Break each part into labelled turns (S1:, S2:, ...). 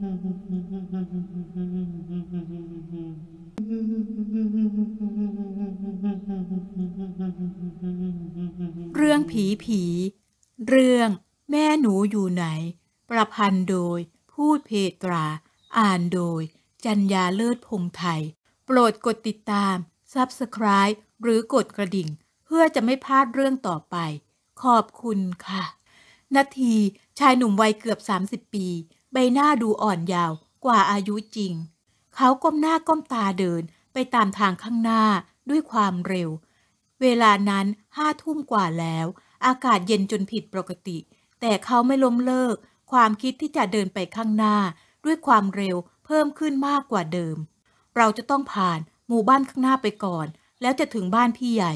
S1: เรื่องผีผี เรื่องแม่หนูอยู่ไหน ประพันธ์โดย พูดเพตรา อ่านโดย จัญญาเลิศพงไทย โปรดกดติดตาม Subscribe หรือกดกระดิ่ง เพื่อจะไม่พลาดเรื่องต่อไป ขอบคุณค่ะ นาที ชายหนุ่มวัยเกือบ 30 ปีใบหน้าดูอ่อนยาวกว่าอายุจริง เขาก้มหน้าก้มตาเดินไปตามทางข้างหน้าด้วยความเร็ว เวลานั้นห้าทุ่มกว่าแล้ว อากาศเย็นจนผิดปกติ แต่เขาไม่ล้มเลิก ความคิดที่จะเดินไปข้างหน้าด้วยความเร็วเพิ่มขึ้นมากกว่าเดิม เราจะต้องผ่านหมู่บ้านข้างหน้าไปก่อน แล้วจะถึงบ้านพี่ใหญ่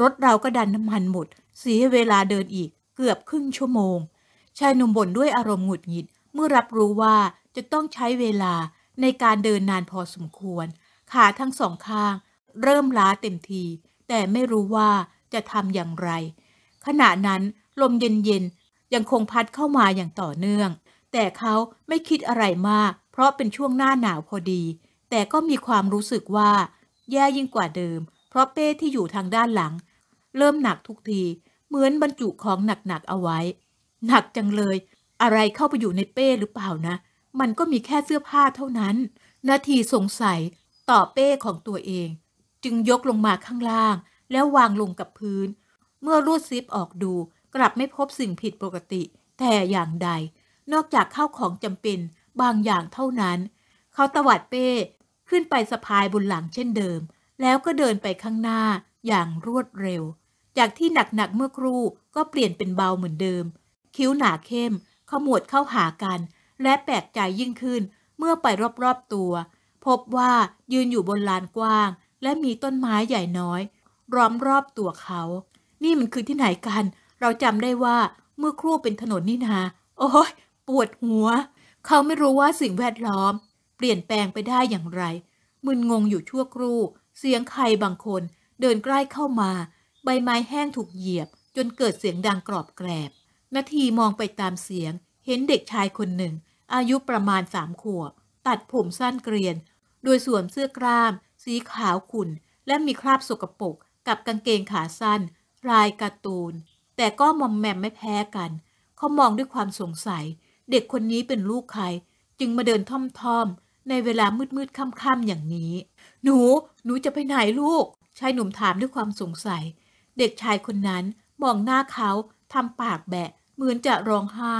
S1: รถเราก็ดันน้ำมันหมด เสียเวลาเดินอีกเกือบครึ่งชั่วโมง ชายหนุ่มบ่นด้วยอารมณ์หงุดหงิดเมื่อรับรู้ว่าจะต้องใช้เวลาในการเดินนานพอสมควร ขาทั้งสองข้างเริ่มล้าเต็มที แต่ไม่รู้ว่าจะทำอย่างไร ขณะนั้นลมเย็นๆยังคงพัดเข้ามาอย่างต่อเนื่อง แต่เขาไม่คิดอะไรมากเพราะเป็นช่วงหน้าหนาวพอดี แต่ก็มีความรู้สึกว่าแย่ยิ่งกว่าเดิม เพราะเป้ที่อยู่ทางด้านหลัง เริ่มหนักทุกทีเหมือนบรรจุของหนักๆเอาไว้ หนักจังเลยอะไรเข้าไปอยู่ในเป้หรือเปล่านะ มันก็มีแค่เสื้อผ้าเท่านั้น นาทีสงสัยต่อเป้ของตัวเอง จึงยกลงมาข้างล่าง แล้ววางลงกับพื้น เมื่อรูดซิปออกดู กลับไม่พบสิ่งผิดปกติแต่อย่างใด นอกจากข้าวของจำเป็นบางอย่างเท่านั้น เขาตวัดเป้ ขึ้นไปสะพายบนหลังเช่นเดิม แล้วก็เดินไปข้างหน้าอย่างรวดเร็ว จากที่หนักๆเมื่อครู่ก็เปลี่ยนเป็นเบาเหมือนเดิม คิ้วหนาเข้มขมวดเข้าหากัน และแปลกใจยิ่งขึ้น เมื่อไปรอบๆตัว พบว่ายืนอยู่บนลานกว้าง และมีต้นไม้ใหญ่น้อย ร้อมรอบตัวเขา นี่มันคือที่ไหนกัน เราจำได้ว่าเมื่อครู่เป็นถนนนี่นา โอ้ยปวดหัว เขาไม่รู้ว่าสิ่งแวดล้อมเปลี่ยนแปลงไปได้อย่างไร มึนงงอยู่ชั่วครู่ เสียงใครบางคน เดินใกล้เข้ามา ใบไม้แห้งถูกเหยียบจนเกิดเสียงดังกรอบแกรบนาทีมองไปตามเสียง เห็นเด็กชายคนหนึ่ง อายุประมาณสามขวบ ตัดผมสั้นเกรียน โดยสวมเสื้อกล้าม สีขาวขุ่น และมีคราบสกปรกกับกางเกงขาสั้น รายการ์ตูน แต่ก็มอมแมมไม่แพ้กัน เขามองด้วยความสงสัย เด็กคนนี้เป็นลูกใคร จึงมาเดินท่อมๆ ในเวลามืดๆค่ำๆ อย่างนี้ หนูหนูจะไปไหนลูกชายหนุ่มถามด้วยความสงสัย เด็กชายคนนั้นมองหน้าเขาทำปากแบะเหมือนจะร้องไห้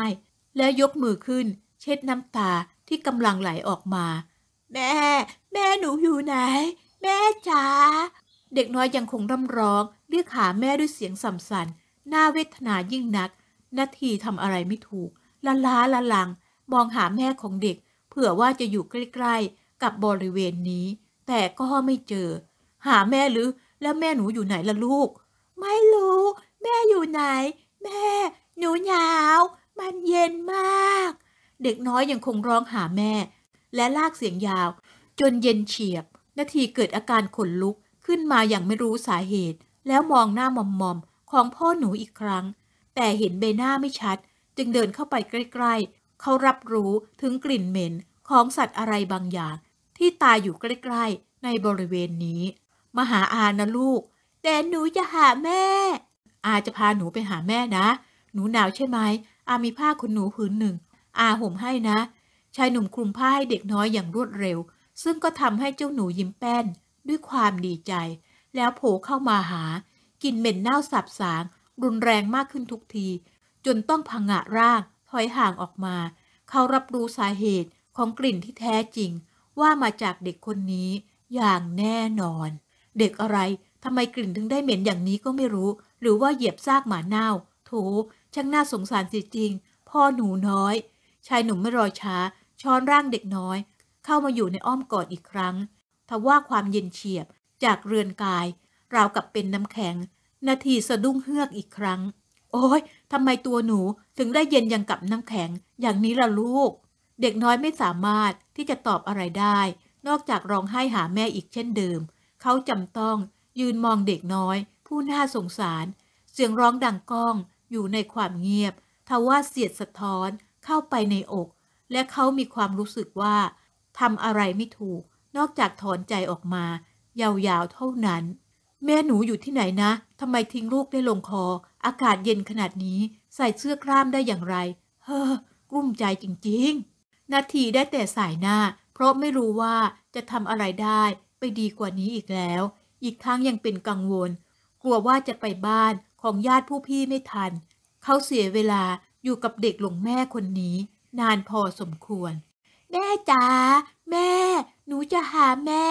S1: แล้วยกมือขึ้นเช็ดน้ำตาที่กำลังไหลออกมาแม่แม่หนูอยู่ไหน แม่จ๋าเด็กน้อยยังคงร่ำร้องเรียกหาแม่ด้วยเสียงสัมสันหน้าเวทนายิ่งนัก นาทีทำอะไรไม่ถูกละล้าละลังมองหาแม่ของเด็ก เผื่อว่าจะอยู่ใกล้ ๆ กับบริเวณนี้ แต่ก็ไม่เจอ หาแม่หรือแล้วแม่หนูอยู่ไหนล่ะลูกไม่รู้ แม่อยู่ไหนแม่หนูหนาว มันเย็นมาก เด็กน้อยยังคงร้องหาแม่ และลากเสียงยาว จนเย็นเฉียบ นาทีเกิดอาการขนลุกขึ้นมาอย่างไม่รู้สาเหตุ แล้วมองหน้ามอมๆอมของพ่อหนูอีกครั้ง แต่เห็นใบหน้าไม่ชัดจึงเดินเข้าไปใกล้ ๆ เขารับรู้ถึงกลิ่นเหม็นของสัตว์อะไรบางอย่าง ที่ตายอยู่ใกล้ๆ ในบริเวณนี้มาหาอานะลูก แต่หนูจะหาแม่อาจะพาหนูไปหาแม่นะ หนูหนาวใช่ไหม อามีผ้าขนหนูผืนหนึ่ง อาห่มให้นะ ชายหนุ่มคลุมผ้าให้เด็กน้อยอย่างรวดเร็ว ซึ่งก็ทำให้เจ้าหนูยิ้มแป้น ด้วยความดีใจ แล้วโผล่เข้ามาหา กินเหม็นเน่าสับสางรุนแรงมากขึ้นทุกที จนต้องพังะร่างถอยห่างออกมา เขารับรู้สาเหตุของกลิ่นที่แท้จริง ว่ามาจากเด็กคนนี้อย่างแน่นอน เด็กอะไรทำไมกลิ่นถึงได้เหม็นอย่างนี้ก็ไม่รู้หรือว่าเหยียบซากหมาเน่าโถช่างน่าสงสารสิจริง พ่อหนูน้อย ชายหนุ่มไม่รอช้า ช้อนร่างเด็กน้อย เข้ามาอยู่ในอ้อมกอดอีกครั้ง ทว่าความเย็นเฉียบจากเรือนกาย ราวกับเป็นน้ำแข็ง นาทีสะดุ้งเฮือกอีกครั้ง โอ้ยทำไมตัวหนูถึงได้เย็นอย่างกับน้ำแข็ง อย่างนี้ล่ะลูก เด็กน้อยไม่สามารถที่จะตอบอะไรได้ นอกจากร้องไห้หาแม่อีกเช่นเดิม เขาจำต้องยืนมองเด็กน้อยผู้น่าสงสาร เสียงร้องดังก้อง อยู่ในความเงียบทว่าเสียดสะท้อนเข้าไปในอก และเขามีความรู้สึกว่าทำอะไรไม่ถูก นอกจากถอนใจออกมา ยาวๆเท่านั้น แม่หนูอยู่ที่ไหนนะทำไมทิ้งลูกได้ลงคอ อากาศเย็นขนาดนี้ใส่เสื้อกล้ามได้อย่างไร เฮ้อกลุ้มใจจริงๆ นาทีได้แต่สายหน้า เพราะไม่รู้ว่าจะทำอะไรได้ไปดีกว่านี้อีกแล้ว อีกทั้งยังเป็นกังวลกลัวว่าจะไปบ้านของญาติผู้พี่ไม่ทัน เขาเสียเวลาอยู่กับเด็กหลงแม่คนนี้นานพอสมควร แม่จ๋า แม่ หนูจะหาแม่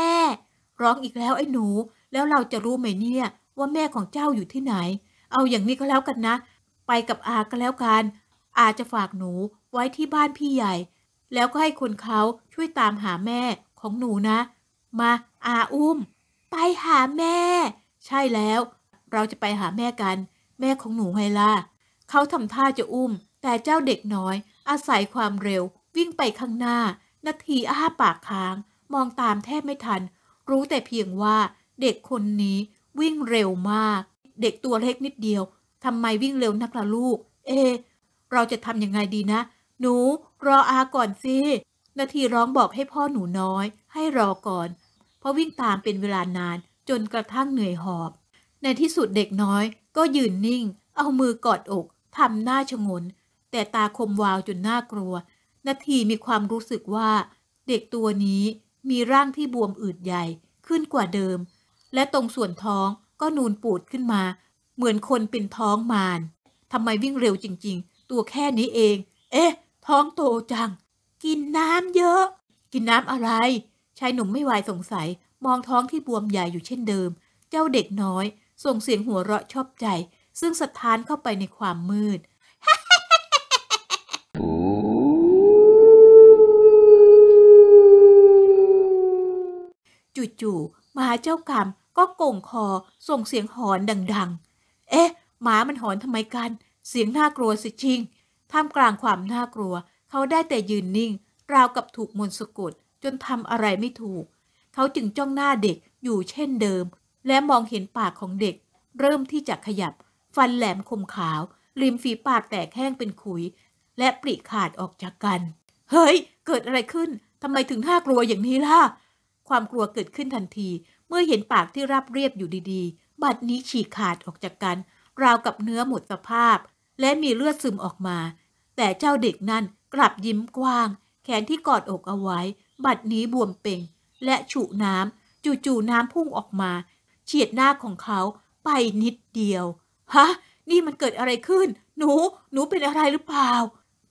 S1: ร้องอีกแล้วไอ้หนู แล้วเราจะรู้ไหมเนี่ยว่าแม่ของเจ้าอยู่ที่ไหน เอาอย่างนี้ก็แล้วกันนะ ไปกับอาก็แล้วกัน อาจะฝากหนูไว้ที่บ้านพี่ใหญ่ แล้วก็ให้คนเขาช่วยตามหาแม่ของหนูนะ มาอาอุ้ม ไปหาแม่ ใช่แล้วเราจะไปหาแม่กัน แม่ของหนูไงล่ะเขาทำท่าจะอุ้ม แต่เจ้าเด็กน้อย อาศัยความเร็ววิ่งไปข้างหน้า นาทีอ้าปากค้าง มองตามแทบไม่ทัน รู้แต่เพียงว่า เด็กคนนี้วิ่งเร็วมาก เด็กตัวเล็กนิดเดียวทำไมวิ่งเร็วนักล่ะลูก เอ เราจะทำยังไงดีนะ หนูรออาก่อนสิ นาทีร้องบอกให้พ่อหนูน้อย ให้รอก่อน เพราะวิ่งตามเป็นเวลานานจนกระทั่งเหนื่อยหอบในที่สุดเด็กน้อยก็ยืนนิ่ง เอามือกอดอกทำหน้าชงน แต่ตาคมวาวจนน่ากลัว นาทีมีความรู้สึกว่า เด็กตัวนี้มีร่างที่บวมอืดใหญ่ขึ้นกว่าเดิม และตรงส่วนท้องก็นูนปูดขึ้นมา เหมือนคนเป็นท้องมารทำไมวิ่งเร็วจริง ๆ ตัวแค่นี้เอง เอ๊ะ ท้องโตจัง กินน้ำเยอะ กินน้ำอะไรชายหนุ่มไม่ไวายสงสัย มองท้องที่บวมใหญ่อยู่เช่นเดิม เจ้าเด็กน้อยส่งเสียงหัวเราะชอบใจ ซึ่งสะท้านเข้าไปในความมืดจู่ๆหมาเจ้ากรรมก็โก่งคอส่งเสียงหอนดังๆ เอ๊ะ หมามันหอนทำไมกัน เสียงน่ากลัวสิชิง ท่ามกลางความน่ากลัว เขาได้แต่ยืนนิ่ง ราวกับถูกมนต์สะกด จนทำอะไรไม่ถูก เขาจึงจ้องหน้าเด็กอยู่เช่นเดิมและมองเห็นปากของเด็ก เริ่มที่จะขยับ ฟันแหลมคมขาว ริมฝีปากแตกแห้งเป็นขุย และปริขาดออกจากกัน เฮ้ย เกิดอะไรขึ้นทำไมถึงห่ากลัวอย่างนี้ล่ะความกลัวเกิดขึ้นทันที เมื่อเห็นปากที่ราบเรียบอยู่ดีๆ บัดนี้ฉีกขาดออกจากกัน ราวกับเนื้อหมดสภาพ และมีเลือดซึมออกมา แต่เจ้าเด็กนั่นกลับยิ้มกว้าง แขนที่กอดอกเอาไว้ บัดนี้บวมเป่งและฉุน้ำจู่ๆน้ำพุ่งออกมาเฉียดหน้าของเขาไปนิดเดียว ฮะ นี่มันเกิดอะไรขึ้น หนู หนูเป็นอะไรหรือเปล่า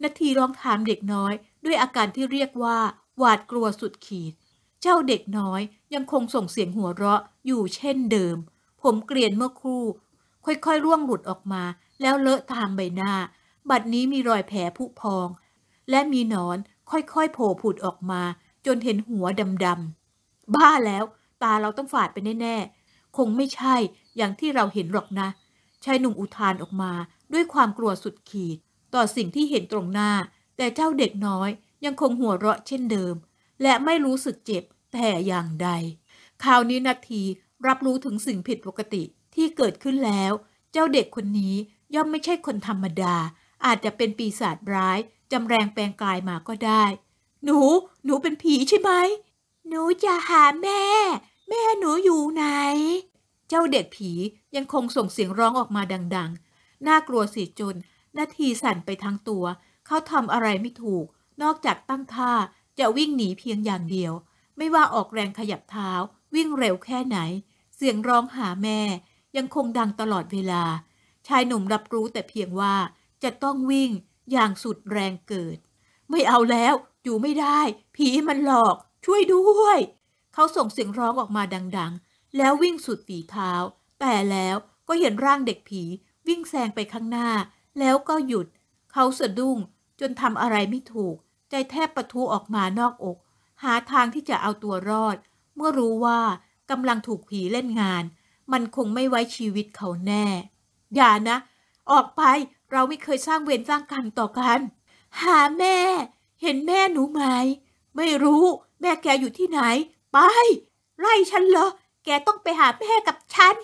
S1: นาทีร้องถามเด็กน้อย ด้วยอาการที่เรียกว่า หวาดกลัวสุดขีด เจ้าเด็กน้อย ยังคงส่งเสียงหัวเราะอยู่เช่นเดิม ผมเกลียนเมื่อครู่ ค่อยๆร่วงหลุดออกมา แล้วเลอะตามใบหน้า บัดนี้มีรอยแผลผุพอง และมีนอนค่อยๆโผล่ผุดออกมา จนเห็นหัวดำๆ บ้าแล้ว ตาเราต้องฝาดไปแน่ๆคงไม่ใช่อย่างที่เราเห็นหรอกนะชายหนุ่มอุทานออกมาด้วยความกลัวสุดขีด ต่อสิ่งที่เห็นตรงหน้า แต่เจ้าเด็กน้อยยังคงหัวเราะเช่นเดิม และไม่รู้สึกเจ็บแต่อย่างใด คราวนี้นาทีรับรู้ถึงสิ่งผิดปกติที่เกิดขึ้นแล้ว เจ้าเด็กคนนี้ย่อมไม่ใช่คนธรรมดา อาจจะเป็นปีศาจร้ายจำแรงแปลงกายมาก็ได้ หนู หนูเป็นผีใช่ไหม หนูจะหาแม่ แม่หนูอยู่ไหนเจ้าเด็กผียังคงส่งเสียงร้องออกมาดัง ๆ น่ากลัวสิจนนาทีสั่นไปทั้งตัว เขาทำอะไรไม่ถูก นอกจากตั้งท่าจะวิ่งหนีเพียงอย่างเดียว ไม่ว่าออกแรงขยับเท้าวิ่งเร็วแค่ไหน เสียงร้องหาแม่ยังคงดังตลอดเวลา ชายหนุ่มรับรู้แต่เพียงว่าจะต้องวิ่งอย่างสุดแรงเกิด ไม่เอาแล้ว อยู่ไม่ได้ ผีมันหลอก ช่วยด้วยเขาส่งเสียงร้องออกมาดังๆแล้ววิ่งสุดฝีเท้าแต่แล้วก็เห็นร่างเด็กผี วิ่งแซงไปข้างหน้า แล้วก็หยุด เขาสะดุ้งจนทำอะไรไม่ถูก ใจแทบปะทุออกมานอกอก หาทางที่จะเอาตัวรอด เมื่อรู้ว่ากำลังถูกผีเล่นงาน มันคงไม่ไว้ชีวิตเขาแน่ อย่านะ ออกไปเราไม่เคยสร้างเวรสร้างกรรมต่อกัน หาแม่ เห็นแม่หนูไหมไม่รู้ แม่แกอยู่ที่ไหนไปไล่ฉันเหรอแกต้องไปหาแม่กับฉัน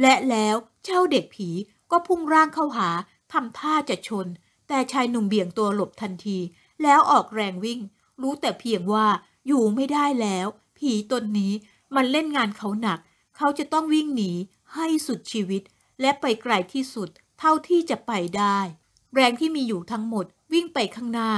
S1: และแล้วเจ้าเด็กผีก็พุ่งร่างเข้าหาทำท่าจะชน แต่ชายหนุ่มเบี่ยงตัวหลบทันที แล้วออกแรงวิ่ง รู้แต่เพียงว่าอยู่ไม่ได้แล้ว ผีตนนี้มันเล่นงานเขาหนัก เขาจะต้องวิ่งหนีให้สุดชีวิต และไปไกลที่สุด เท่าที่จะไปได้ แรงที่มีอยู่ทั้งหมดวิ่งไปข้างหน้า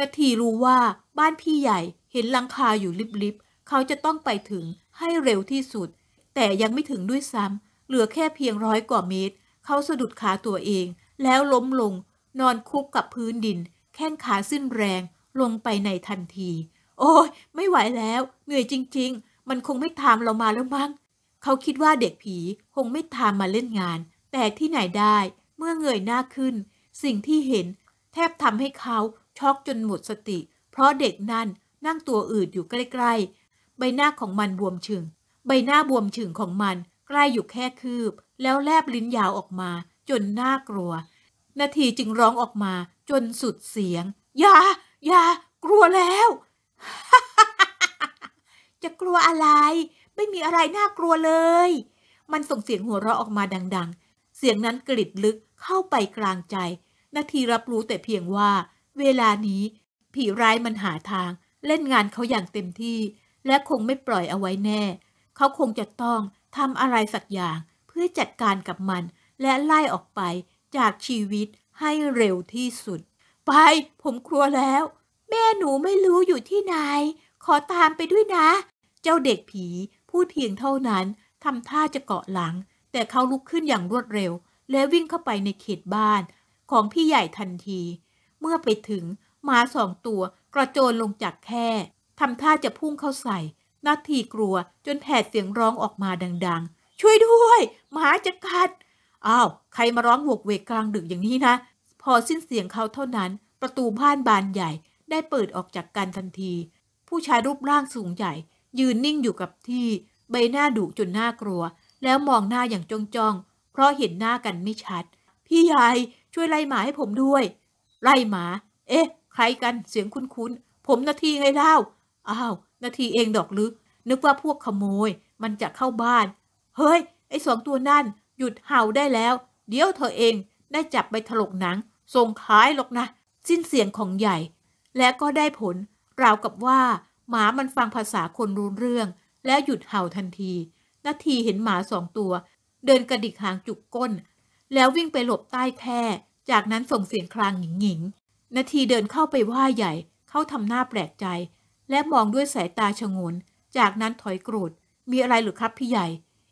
S1: นาทีรู้ว่าบ้านพี่ใหญ่เห็นลังคาอยู่ลิบๆเขาจะต้องไปถึงให้เร็วที่สุด แต่ยังไม่ถึงด้วยซ้ำเหลือแค่เพียงร้อยกว่าเมตร เขาสะดุดขาตัวเอง แล้วล้มลง นอนคุกกับพื้นดินแข้งขาสิ้นแรง ลงไปในทันที โอ้ย ไม่ไหวแล้ว เหนื่อยจริงๆ มันคงไม่ทามเรามาแล้วมั้งเขาคิดว่าเด็กผีคงไม่ทามมาเล่นงาน แต่ที่ไหนได้เมื่อเงยหน้าขึ้น สิ่งที่เห็น แทบทำให้เขาช็อกจนหมดสติ เพราะเด็กนั่นนั่งตัวอืดอยู่ใกล้ใบหน้าของมันบวมฉึงใบหน้าบวมฉึงของมันใกล้อยู่แค่คืบ แล้วแลบลิ้นยาวออกมาจนน่ากลัว นาทีจึงร้องออกมาจนสุดเสียง อย่า อย่า กลัวแล้ว จะกลัวอะไร ไม่มีอะไรน่ากลัวเลย มันส่งเสียงหัวเราะออกมาดัง ๆ เสียงนั้นกริดลึกเข้าไปกลางใจนาทีรับรู้แต่เพียงว่า เวลานี้ผีร้ายมันหาทางเล่นงานเขาอย่างเต็มที่และคงไม่ปล่อยเอาไว้แน่ เขาคงจะต้องทำอะไรสักอย่างเพื่อจัดการกับมัน และไล่ออกไปจากชีวิตให้เร็วที่สุด ไปผมครัวแล้ว แม่หนูไม่รู้อยู่ที่ไหน ขอตามไปด้วยนะ เจ้าเด็กผีพูดเพียงเท่านั้นทำท่าจะเกาะหลัง แต่เขาลุกขึ้นอย่างรวดเร็ว และวิ่งเข้าไปในเขตบ้าน ของพี่ใหญ่ทันที เมื่อไปถึงหมาสองตัวกระโจนลงจากแค่ทำท่าจะพุ่งเข้าใส่ นาทีกลัวจนแผดเสียงร้องออกมาดังๆ ช่วยด้วย หมาจะกัด อ้าว ใครมาร้องหวกเวกกลางดึกอย่างนี้นะ พอสิ้นเสียงเขาเท่านั้น ประตูบ้านบานใหญ่ได้เปิดออกจากกันทันที ผู้ชายรูปร่างสูงใหญ่ยืนนิ่งอยู่กับที่ ใบหน้าดุจนน่ากลัว แล้วมองหน้าอย่างจ้องจ้อง เพราะเห็นหน้ากันไม่ชัด พี่ใหญ่ช่วยไล่หมาให้ผมด้วย ไล่หมา เอ๊ะ ใครกัน เสียงคุ้นๆ ผมนาทีไงเล่าอ้าว นาทีเองดอกลึกนึกว่าพวกขโมยมันจะเข้าบ้าน เฮ้ย ไอ้สองตัวนั่น หยุดเห่าได้แล้ว เดี๋ยวเธอเองได้จับไปถลกหนังส่งขายหรอกนะ สิ้นเสียงของใหญ่ และก็ได้ผล ราวกับว่า หมามันฟังภาษาคนรู้เรื่อง แล้วหยุดเห่าทันที นาทีเห็นหมาสองตัว เดินกระดิกหางจุกก้น แล้ววิ่งไปหลบใต้แคร่จากนั้นส่งเสียงครางหงิงหิงนาทีเดินเข้าไปว่าใหญ่เข้าทำหน้าแปลกใจและมองด้วยสายตาชงน จากนั้นถอยโกรธมีอะไรหรือครับ พี่ใหญ่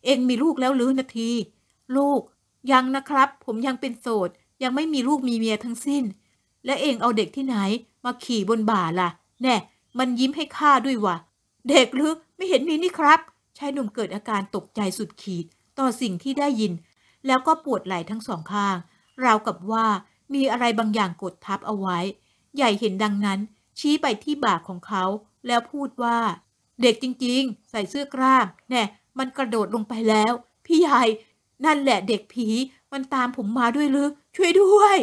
S1: เองมีลูกแล้วหรือ นาที ลูก ยังนะครับ ผมยังเป็นโสด ยังไม่มีลูกมีเมียทั้งสิ้น และเองเอาเด็กที่ไหน มาขี่บนบ่าล่ะ แน่ มันยิ้มให้ข้าด้วยวะ เด็กหรือ ไม่เห็นมีนี่ครับ ชายหนุ่มเกิดอาการตกใจสุดขีด ต่อสิ่งที่ได้ยิน แล้วก็ปวดไหล่ทั้งสองข้าง ราวกับว่ามีอะไรบางอย่างกดทับเอาไว้ ใหญ่เห็นดังนั้นชี้ไปที่บ่าของเขา แล้วพูดว่า เด็กจริงๆ ใส่เสื้อกล้ามแน่ มันกระโดดลงไปแล้ว พี่ใหญ่นั่นแหละเด็กผี มันตามผมมาด้วยหรือ ช่วยด้วย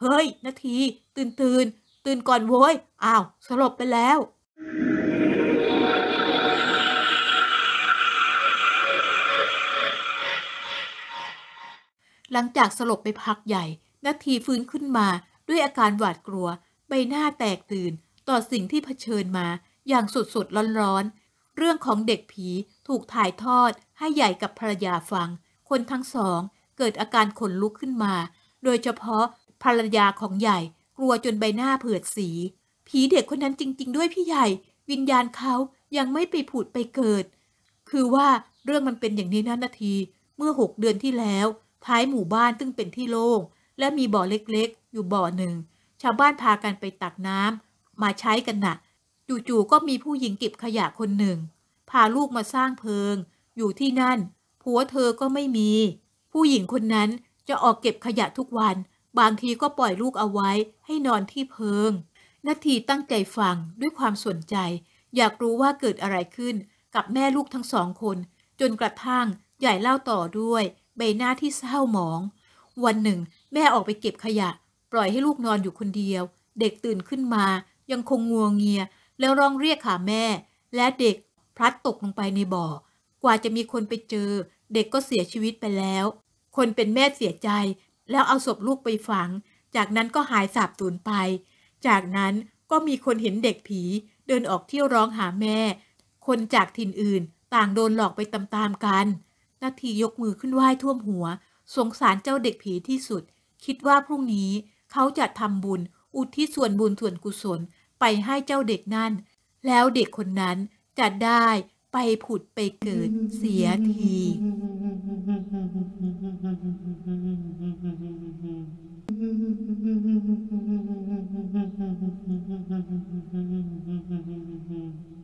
S1: เฮ้ย นาที ตื่นตื่นตื่นก่อนโว้ยอ้าวสลบไปแล้ว หลังจากสลบไปพักใหญ่ นาทีฟื้นขึ้นมาด้วยอาการหวาดกลัวใบหน้าแตกตื่นต่อสิ่งที่เผชิญมาอย่างสุดๆ ร้อนๆเรื่องของเด็กผีถูกถ่ายทอดให้ใหญ่กับภรรยาฟัง คนทั้งสองเกิดอาการขนลุกขึ้นมา โดยเฉพาะภรรยาของใหญ่กลัวจนใบหน้าเผือดสี ผีเด็กคนนั้นจริงๆ ด้วยพี่ใหญ่ วิญญาณเขายังไม่ไปผุดไปเกิด คือว่าเรื่องมันเป็นอย่างนี้นั่นนาที เมื่อหกเดือนที่แล้ว ท้ายหมู่บ้านซึ่งเป็นที่โล่งและมีบ่อเล็กๆ อยู่บ่อหนึ่งชาวบ้านพากันไปตักน้ำมาใช้กันนะ่ะ จู่ๆ ก็มีผู้หญิงเก็บขยะคนหนึ่ง พาลูกมาสร้างเพิง อยู่ที่นั่น ผัวเธอก็ไม่มี ผู้หญิงคนนั้นจะออกเก็บขยะทุกวัน บางทีก็ปล่อยลูกเอาไว้ ให้นอนที่เพิง นาทีตั้งใจฟังด้วยความสนใจ อยากรู้ว่าเกิดอะไรขึ้นกับแม่ลูกทั้งสองคน จนกระทั่งใหญ่เล่าต่อด้วย ใบหน้าที่เศร้าหมอง วันหนึ่ง แม่ออกไปเก็บขยะปล่อยให้ลูกนอนอยู่คนเดียว เด็กตื่นขึ้นมายังคงงัวงเงีย แล้วร้องเรียกหาแม่ และเด็กพลัดตกลงไปในบ่อ กว่าจะมีคนไปเจอ เด็กก็เสียชีวิตไปแล้ว คนเป็นแม่เสียใจ แล้วเอาศพลูกไปฝัง จากนั้นก็หายสาบสูญไป จากนั้นก็มีคนเห็นเด็กผีเดินออกเที่ยวร้องหาแม่ คนจากถิ่นอื่น ต่างโดนหลอกไปตามๆกัน นาทียกมือขึ้นไหว้ท่วมหัว สงสารเจ้าเด็กผีที่สุด คิดว่าพรุ่งนี้เขาจะทำบุญอุทิศส่วนบุญส่วนกุศลไปให้เจ้าเด็กนั่น แล้วเด็กคนนั้นจะได้ไปผุดไปเกิดเสียที m m h